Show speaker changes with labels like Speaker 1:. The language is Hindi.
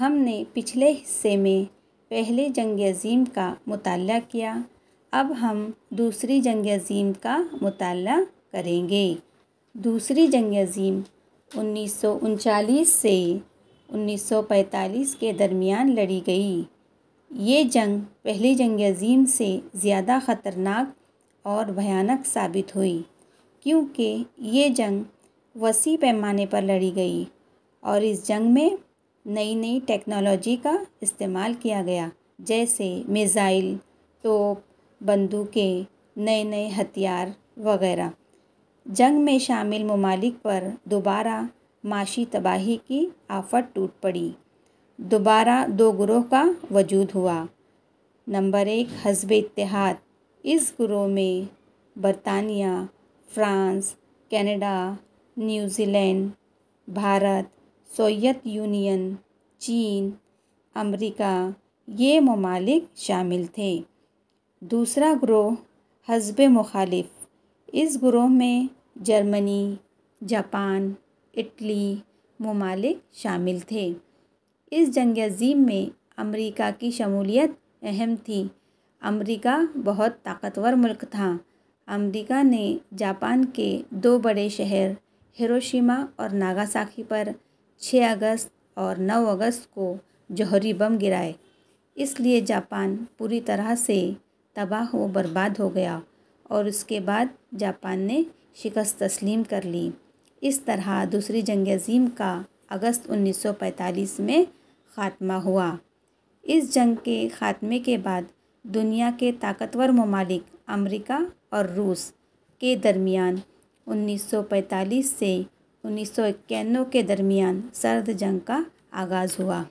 Speaker 1: हमने पिछले हिस्से में पहले जंग अजीम का मुताल किया अब हम दूसरी जंग अजीम का मुताल करेंगे दूसरी जंग अजीम उन्नीस से 1945 के दरमियान लड़ी गई ये जंग पहली जंग अजीम से ज़्यादा ख़तरनाक और भयानक साबित हुई क्योंकि ये जंग वसी पैमाने पर लड़ी गई और इस जंग में नई नई टेक्नोलॉजी का इस्तेमाल किया गया जैसे मिज़ाइल तोप बंदूकें नए नए हथियार वगैरह जंग में शामिल ममालिक पर दोबारा माशी तबाही की आफत टूट पड़ी दोबारा दो ग्रोह का वजूद हुआ नंबर एक हजब इतिहाद इस ग्रोह में बरतानिया France Canada New Zealand Bharat Soviet Union चीन अमरीका ये ममालिक शामिल थे दूसरा ग्रोह हजब मुखालिफ इस ग्रोह में जर्मनी जापान इटली ममालिक शामिल थे इस जंग अजीम में अमेरिका की शमूलियत अहम थी अमेरिका बहुत ताकतवर मुल्क था अमेरिका ने जापान के दो बड़े शहर हिरोशिमा और नागासाकी पर छः अगस्त और नौ अगस्त को जौहरी बम गिराए इसलिए जापान पूरी तरह से तबाह व बर्बाद हो गया और उसके बाद जापान ने शिकस्त तस्लीम कर ली इस तरह दूसरी जंग अजीम का अगस्त 1945 में ख़ात्मा हुआ इस जंग के ख़ात्मे के बाद दुनिया के ताकतवर ममालिक अमेरिका और रूस के दरमियान 1945 से उन्नीस के दरमियान सर्द जंग का आगाज़ हुआ